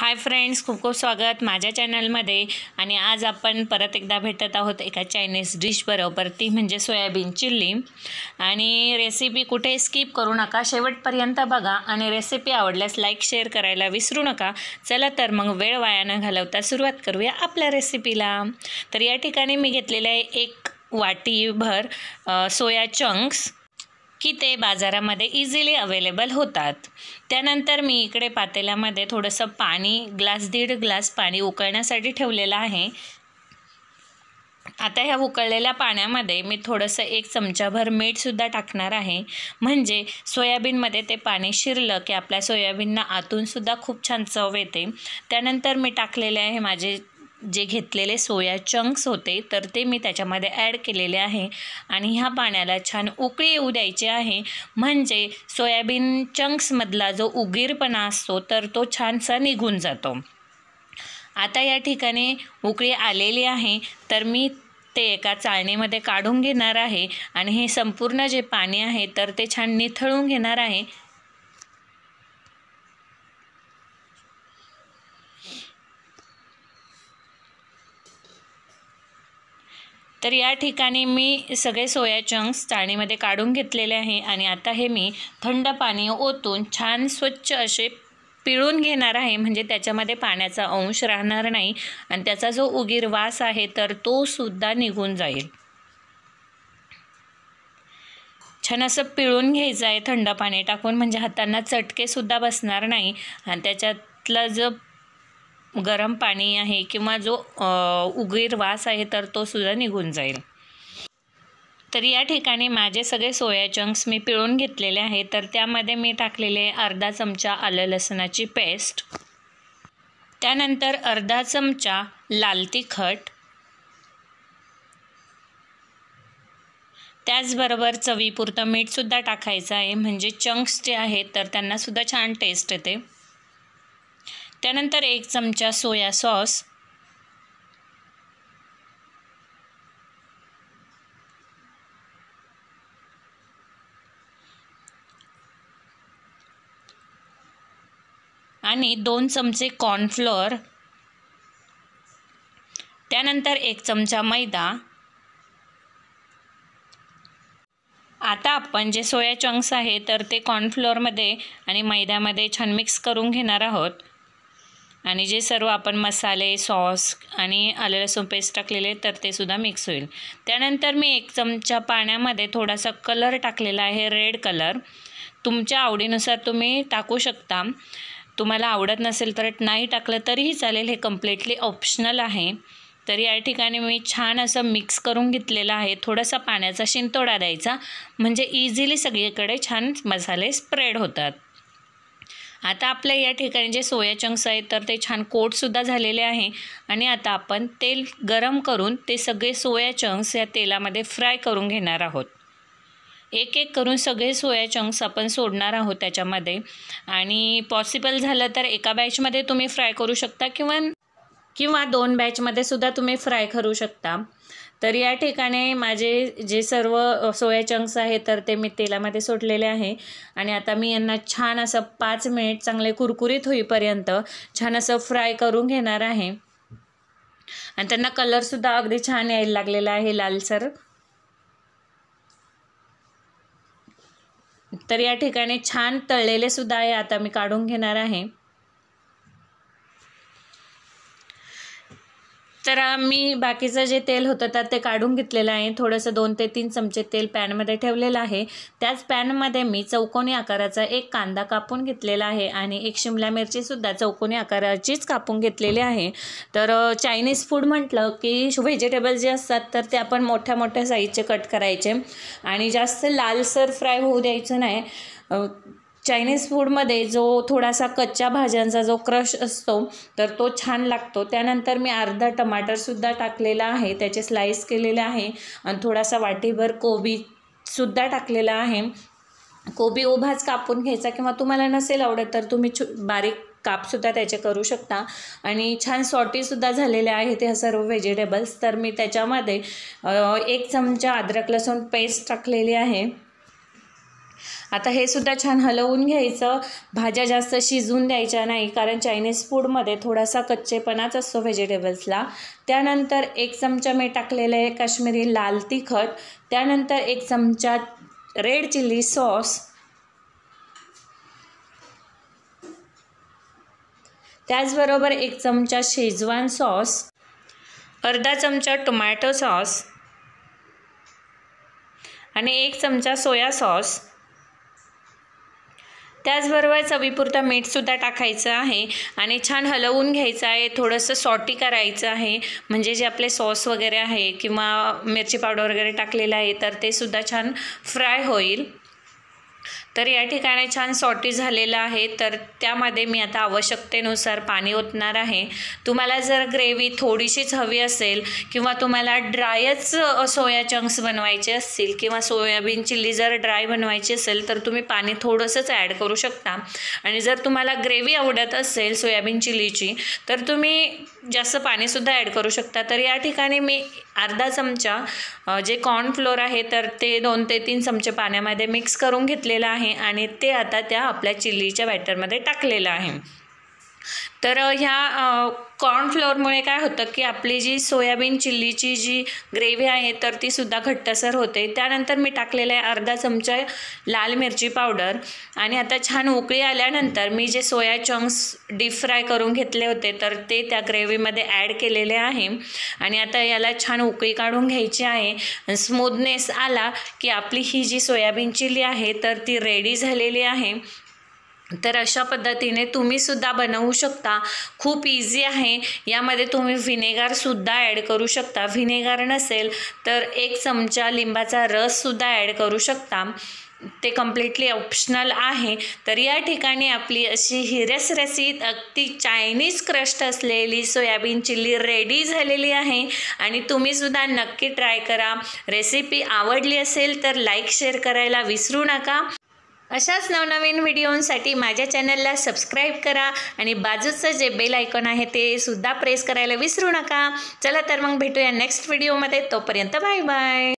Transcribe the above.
hi friends खूप खूप स्वागत माझ्या चॅनलमध्ये आणि आज आपण परत एकदा भेटत आहोत एका चायनीज डिशबरोबर ती म्हणजे सोयाबीन चिल्ली आणि रेसिपी कुठे स्किप करू नका शेवटपर्यंत बघा आणि रेसिपी आवडल्यास लाईक शेअर करायला विसरू नका चला तर मग वेळ वाया न घालवता सुरुवात करूया आपल्या रेसिपीला तर या ठिकाणी मी घेतलेलं आहे एक वाटीभर सोया चंक्स की ते बाजारामध्ये इझिली अवेलेबल होतात त्यानंतर मी इकडे पातेल्यामध्ये थोडंसं पाणी ग्लास दीड ग्लास पाणी उकळण्यासाठी ठेवलेलं आहे आता ह्या उकळलेल्या पाण्यामध्ये मी थोडंसं एक चमचाभर मीठसुद्धा टाकणार आहे म्हणजे सोयाबीनमध्ये ते पाणी शिरलं की आपल्या सोयाबीनना आतूनसुद्धा खूप छान चव येते त्यानंतर मी टाकलेले आहे माझे जे घेतलेले सोया चंक्स होते तर ते मी त्याच्यामध्ये ॲड केलेले आहे आणि ह्या पाण्याला छान उकळी येऊ द्यायची आहे म्हणजे सोयाबीन चंक्समधला जो उगीरपणा असतो तर तो छानसा निघून जातो आता या ठिकाणी उकळी आलेली आहे तर मी ते एका चाळणीमध्ये काढून घेणार आहे आणि हे संपूर्ण जे पाणी आहे तर ते छान निथळून घेणार आहे तर या ठिकाणी मी सगळे सोया चंक्स चाळणीमध्ये काढून घेतलेले आहे आणि आता हे मी थंड पाणी ओतून छान स्वच्छ असे पिळून घेणार आहे म्हणजे त्याच्यामध्ये पाण्याचा अंश राहणार नाही आणि त्याचा जो उगीर वास आहे तर तो सुद्धा निघून जाईल छान असं पिळून घ्यायचं आहे थंड पाणी टाकून म्हणजे हातांना चटकेसुद्धा बसणार नाही आणि त्याच्यातला जो गरम पाणी आहे किंवा जो उगीर वास आहे तर तो सुद्धा निघून जाईल तर या ठिकाणी माझे सगळे सोया चंक्स मी पिळून घेतलेले आहे तर त्यामध्ये मी टाकलेले अर्धा चमचा आलं लसणाची पेस्ट त्यानंतर अर्धा चमचा लाल तिखट त्याचबरोबर चवीपुरतं मीठसुद्धा टाकायचं आहे म्हणजे चंक्स जे आहेत तर त्यांनासुद्धा छान टेस्ट येते त्यानंतर एक चमचा सोया सॉस आणि दोन चमचे कॉर्नफ्लोअर त्यानंतर एक चमचा मैदा आता आपण जे सोया चंक्स आहे तर ते कॉर्नफ्लोअरमध्ये आणि मैद्यामध्ये छान मिक्स करून घेणार आहोत आणि जे सर्व आपण मसाले सॉस आणि आले लसूण पेस्ट टाकलेले तर ते सुद्धा मिक्स होईल त्यानंतर मी एक चमचा पाण्यामध्ये थोडासा कलर टाकलेला आहे रेड कलर तुमच्या आवडीनुसार तुम्ही टाकू शकता तुम्हाला आवडत नसेल तर नाही टाकलं तरीही चालेल हे कम्प्लिटली ऑप्शनल आहे तर या ठिकाणी मी छान असं मिक्स करून घेतलेलं आहे थोडासा पाण्याचा शिंतोडा द्यायचा म्हणजे इझिली सगळीकडे छान मसाले स्प्रेड होतात आता आपल्या या ठिकाणी जे सोया चंक्स आहेत तर ते छान कोटसुद्धा झालेले आहे आणि आता आपण तेल गरम करून ते सगळे सोया चंक्स या तेलामध्ये फ्राय करून घेणार आहोत एक एक करून सगळे सोया चंक्स आपण सोडणार आहोत त्याच्यामध्ये आणि पॉसिबल झालं तर एका बॅचमध्ये तुम्ही फ्राय करू शकता किंवा किंवा दोन बॅचमध्ये सुद्धा तुम्ही फ्राय करू शकता तर या ठिकाणी माझे जे सर्व सोया चंक्स आहे तर ते मी तेलामध्ये सोडलेले आहे आणि आता मी यांना छान असं पाच मिनिट चांगले कुरकुरीत होईपर्यंत छान असं फ्राय करून घेणार आहे आणि त्यांना कलरसुद्धा अगदी छान यायला लागलेला आहे लालसर तर या ठिकाणी छान तळलेले सुद्धा आहे आता मी काढून घेणार आहे तर मी बाकीचं जे तेल होतं तर ते काढून घेतलेलं आहे थोडंसं दोन ते तीन चमचे तेल पॅनमध्ये ठेवलेलं आहे त्याच पॅनमध्ये मी चौकोनी आकाराचा एक कांदा कापून घेतलेला आहे आणि एक शिमला मिरचीसुद्धा चौकोनी आकाराचीच कापून घेतलेली आहे तर चायनीज फूड म्हटलं की व्हेजिटेबल जे असतात तर ते आपण मोठ्या मोठ्या साईजचे कट करायचे आणि जास्त लालसर फ्राय होऊ द्यायचं नाही चायनीज फूडमध्ये जो थोडासा कच्च्या भाज्यांचा जो क्रश असतो तर तो छान लागतो त्यानंतर मी अर्धा टमाटरसुद्धा टाकलेला आहे त्याचे स्लाईस केलेले आहे आणि थोडासा वाटीभर कोबीसुद्धा टाकलेला आहे कोबी उभाच कापून घ्यायचा किंवा तुम्हाला नसेल आवडत तर तुम्ही छु बारीक कापसुद्धा त्याचे करू शकता आणि छान सॉटीसुद्धा झालेले आहे ते सर्व व्हेजिटेबल्स तर मी त्याच्यामध्ये एक चमचा अद्रक लसूण पेस्ट टाकलेली आहे आता हे सुद्धा छान हलवून घ्यायचं भाज्या जास्त शिजवून द्यायच्या नाही कारण चायनीज फूडमध्ये थोडासा कच्चेपणाच असतो व्हेजिटेबल्सला त्यानंतर एक चमचा मी टाकलेलं आहे काश्मीरी लाल तिखट त्यानंतर एक चमचा रेड चिली सॉस त्याचबरोबर एक चमचा शेजवान सॉस अर्धा चमचा टोमॅटो सॉस आणि एक चमचा सोया सॉस त्याचबरोबर चवीपुरता मीठसुद्धा टाकायचं आहे आणि छान हलवून घ्यायचं आहे थोडंसं सॉटी करायचं आहे म्हणजे जे आपले सॉस वगैरे आहे किंवा मिरची पावडर वगैरे टाकलेलं आहे तर ते सुद्धा छान फ्राय होईल तर या ठिकाणी छान सॉटी झालेलं आहे तर त्यामध्ये मी आता आवश्यकतेनुसार पाणी ओतणार आहे तुम्हाला जर ग्रेव्ही थोडीशीच हवी असेल किंवा तुम्हाला ड्रायच सोया चंक्स बनवायचे असतील किंवा सोयाबीन चिल्ली जर ड्राय बनवायची असेल तर तुम्ही पाणी थोडंसंच ॲड करू शकता आणि जर तुम्हाला ग्रेव्ही आवडत असेल सोयाबीन चिलीची तर तुम्ही जास्त पाणीसुद्धा ॲड करू शकता तर या ठिकाणी मी अर्धा चमचा जे फ्लोअर आहे तर ते दोन ते तीन चमचे पाण्यामध्ये मिक्स करून घेतलेलं आहे आहे आणि ते आता त्या आपल्या चिल्लीच्या बॅटरमध्ये टाकलेलं आहे तर ह्या कॉर्नफ्लोअरमुळे काय होतं की आपली जी सोयाबीन चिल्लीची जी ग्रेव्ही आहे तर तीसुद्धा घट्टसर होते त्यानंतर मी टाकलेलं आहे अर्धा चमचा लाल मिरची पावडर आणि आता छान उकळी आल्यानंतर मी जे सोया चंक्स डीप फ्राय करून घेतले होते तर ते त्या ग्रेव्हीमध्ये ॲड केलेले आहे आणि आता याला छान उकळी काढून घ्यायची आहे स्मूदनेस आला की आपली ही जी सोयाबीन चिल्ली आहे तर ती रेडी झालेली आहे तर अशा पद्धतीने तुम्हीसुद्धा बनवू शकता खूप इझी आहे यामध्ये तुम्ही व्हिनेगारसुद्धा ॲड करू शकता व्हिनेगार नसेल तर एक चमचा लिंबाचा रससुद्धा ॲड करू शकता ते कम्प्लिटली ऑप्शनल आहे तर या ठिकाणी आपली अशी हिरस रसीत अगदी चायनीज क्रस्ट असलेली सोयाबीन चिल्ली रेडी झालेली आहे आणि तुम्हीसुद्धा नक्की ट्राय करा रेसिपी आवडली असेल तर लाईक शेअर करायला विसरू नका अशाच नवनवीन व्हिडिओंसाठी माझ्या चॅनलला सबस्क्राईब करा आणि बाजूचं जे बेल आयकॉन आहे ते सुद्धा प्रेस करायला विसरू नका चला तर मग भेटूया नेक्स्ट व्हिडिओमध्ये तोपर्यंत बाय बाय